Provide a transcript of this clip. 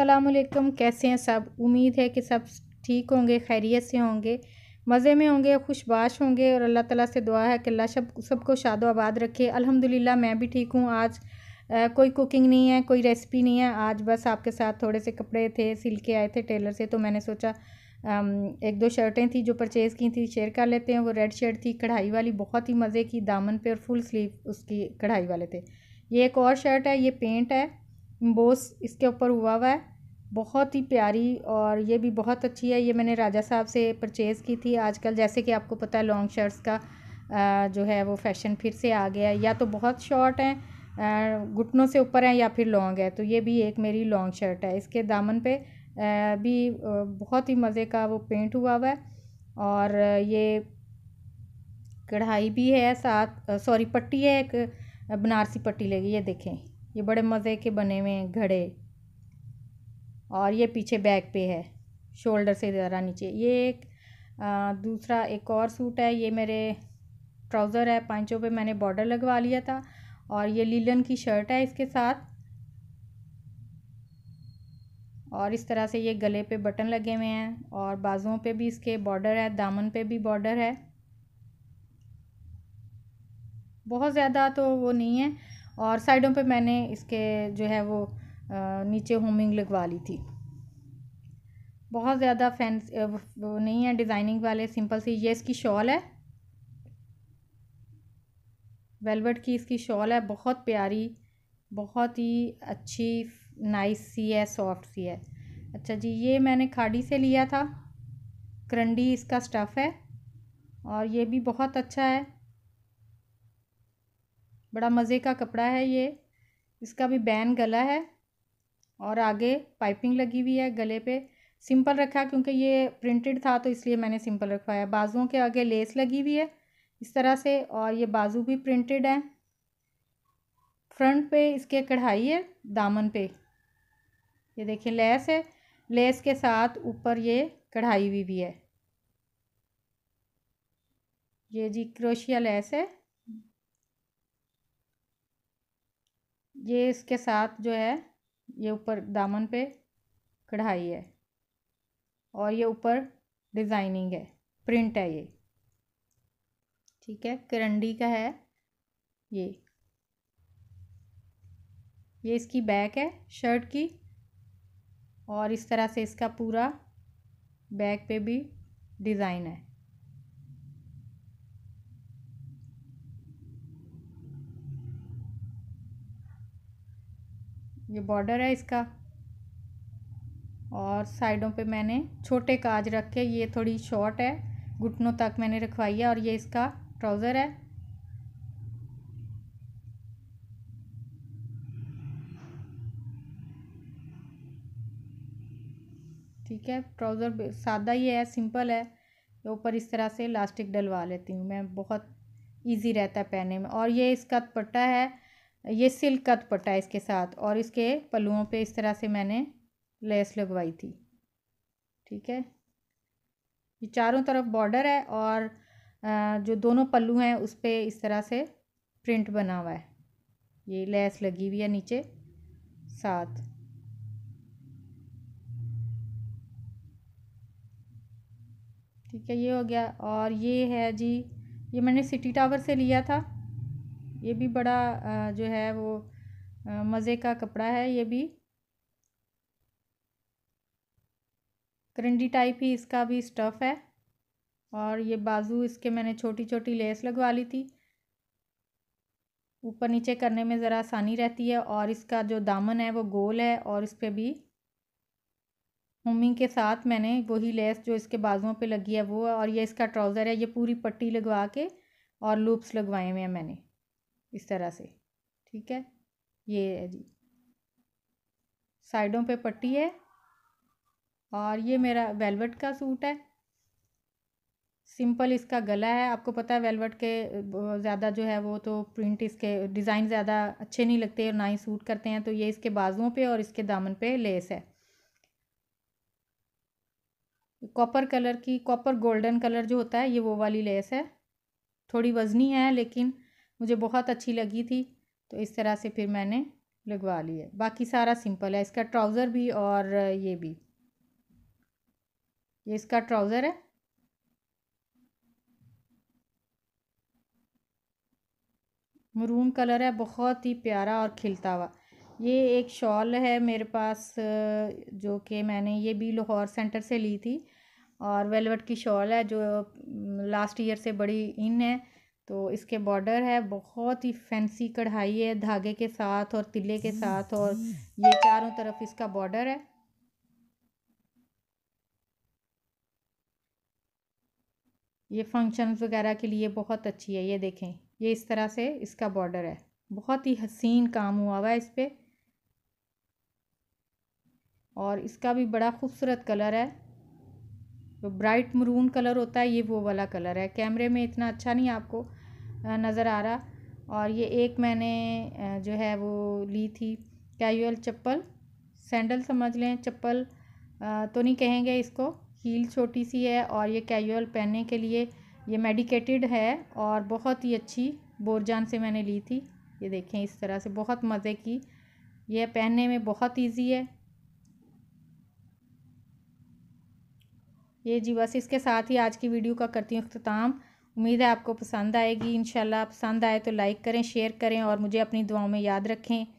असलकम कैसे हैं सब उम्मीद है कि सब ठीक होंगे खैरियत से होंगे मज़े में होंगे खुशबाश होंगे और अल्लाह ताला से दुआ है कि अल्लाह सब सबको शाद आबाद रखे अल्हम्दुलिल्लाह मैं भी ठीक हूँ आज आ, कोई कुकिंग नहीं है कोई रेसिपी नहीं है आज बस आपके साथ थोड़े से कपड़े थे सिल के आए थे टेलर से तो मैंने सोचा एक दो शर्टें थी जो परचेज़ की थी शेयर कर लेते हैं वो रेड शर्ट थी कढ़ाई वाली बहुत ही मज़े की दामन पे और फुल स्लीव उसकी कढ़ाई वाले थे ये एक और शर्ट है ये पेंट है बोस इसके ऊपर हुआ हुआ है बहुत ही प्यारी और ये भी बहुत अच्छी है ये मैंने राजा साहब से परचेज़ की थी आजकल जैसे कि आपको पता है लॉन्ग शर्ट्स का जो है वो फैशन फिर से आ गया है या तो बहुत शॉर्ट हैं घुटनों से ऊपर हैं या फिर लॉन्ग है तो ये भी एक मेरी लॉन्ग शर्ट है इसके दामन पे भी बहुत ही मज़े का वो पेंट हुआ हुआ है और ये कढ़ाई भी है साथ सॉरी पट्टी है एक बनारसी पट्टी लगी ये देखें ये बड़े मज़े के बने हुए हैं घड़े और ये पीछे बैक पे है शोल्डर से ज़रा नीचे ये एक आ, दूसरा एक और सूट है ये मेरे ट्राउज़र है पाँचों पे मैंने बॉर्डर लगवा लिया था और ये लीलन की शर्ट है इसके साथ और इस तरह से ये गले पे बटन लगे हुए हैं और बाजुओं पे भी इसके बॉर्डर है दामन पे भी बॉर्डर है बहुत ज़्यादा तो वो नहीं है और साइडों पे मैंने इसके जो है वो नीचे होमिंग लगवा ली थी बहुत ज़्यादा फैंस वो नहीं है डिज़ाइनिंग वाले सिंपल सी ये इसकी शॉल है वेलवेट की इसकी शॉल है बहुत प्यारी बहुत ही अच्छी नाइस सी है सॉफ्ट सी है अच्छा जी ये मैंने खाड़ी से लिया था करंडी इसका स्टफ़ है और ये भी बहुत अच्छा है बड़ा मज़े का कपड़ा है ये इसका भी बैन गला है और आगे पाइपिंग लगी हुई है गले पे सिंपल रखा क्योंकि ये प्रिंटेड था तो इसलिए मैंने सिंपल रखवाया बाजुओं के आगे लेस लगी हुई है इस तरह से और ये बाजू भी प्रिंटेड है फ्रंट पे इसके कढ़ाई है दामन पे ये देखिए लेस है लेस के साथ ऊपर ये कढ़ाई हुई भी है ये जी क्रोशिया लेस है ये इसके साथ जो है ये ऊपर दामन पे कढ़ाई है और ये ऊपर डिज़ाइनिंग है प्रिंट है ये ठीक है करंडी का है ये ये इसकी बैक है शर्ट की और इस तरह से इसका पूरा बैक पे भी डिज़ाइन है ये बॉर्डर है इसका और साइडों पे मैंने छोटे काज रखे ये थोड़ी शॉर्ट है घुटनों तक मैंने रखवाई है और ये इसका ट्राउज़र है ठीक है ट्राउज़र सादा ही है सिंपल है ऊपर इस तरह से इलास्टिक डलवा लेती हूँ मैं बहुत इजी रहता है पहनने में और ये इसका दुपट्टा है ये सिल्क का दुपट्टा है इसके साथ और इसके पलुओं पे इस तरह से मैंने लेस लगवाई थी ठीक है ये चारों तरफ बॉर्डर है और जो दोनों पल्लू हैं उस पर इस तरह से प्रिंट बना हुआ है ये लेस लगी हुई है नीचे साथ ठीक है ये हो गया और ये है जी ये मैंने सिटी टावर से लिया था ये भी बड़ा जो है वो मज़े का कपड़ा है ये भी करंडी टाइप ही इसका भी स्टफ़ है और ये बाजू इसके मैंने छोटी छोटी लेस लगवा ली थी ऊपर नीचे करने में ज़रा आसानी रहती है और इसका जो दामन है वो गोल है और इस पर भी होमिंग के साथ मैंने वही लेस जो इसके बाजुओं पे लगी है वो है और ये इसका ट्राउज़र है ये पूरी पट्टी लगवा के और लूप्स लगवाए हुए हैं मैंने इस तरह से ठीक है ये है जी साइडों पे पट्टी है और ये मेरा वेलवेट का सूट है सिंपल इसका गला है आपको पता है वेलवेट के ज़्यादा जो है वो तो प्रिंट इसके डिज़ाइन ज़्यादा अच्छे नहीं लगते और ना ही सूट करते हैं तो ये इसके बाजुओं पे और इसके दामन पे लेस है कॉपर कलर की कॉपर गोल्डन कलर जो होता है ये वो वाली लेस है थोड़ी वज़नी है लेकिन मुझे बहुत अच्छी लगी थी तो इस तरह से फिर मैंने लगवा ली है बाकी सारा सिंपल है इसका ट्राउज़र भी और ये भी ये इसका ट्राउज़र है मरून कलर है बहुत ही प्यारा और खिलता हुआ ये एक शॉल है मेरे पास जो कि मैंने ये भी लाहौर सेंटर से ली थी और वेलवेट की शॉल है जो लास्ट ईयर से बड़ी इन है तो इसके बॉर्डर है बहुत ही फैंसी कढ़ाई है धागे के साथ और तिले के साथ और ये चारों तरफ इसका बॉर्डर है ये फंक्शंस वगैरह के लिए बहुत अच्छी है ये देखें ये इस तरह से इसका बॉर्डर है बहुत ही हसीन काम हुआ हुआ है इस पर और इसका भी बड़ा खूबसूरत कलर है जो ब्राइट मरून कलर होता है ये वो वाला कलर है कैमरे में इतना अच्छा नहीं आपको नज़र आ रहा और ये एक मैंने जो है वो ली थी कैजुअल चप्पल सैंडल समझ लें चप्पल तो नहीं कहेंगे इसको हील छोटी सी है और ये कैजुअल पहनने के लिए ये मेडिकेटेड है और बहुत ही अच्छी बोरजान से मैंने ली थी ये देखें इस तरह से बहुत मज़े की यह पहनने में बहुत ईजी है ये जी बस इसके साथ ही आज की वीडियो का करती हूँ अख्ताम उम्मीद है आपको पसंद आएगी इन पसंद आए तो लाइक करें शेयर करें और मुझे अपनी दुआओं में याद रखें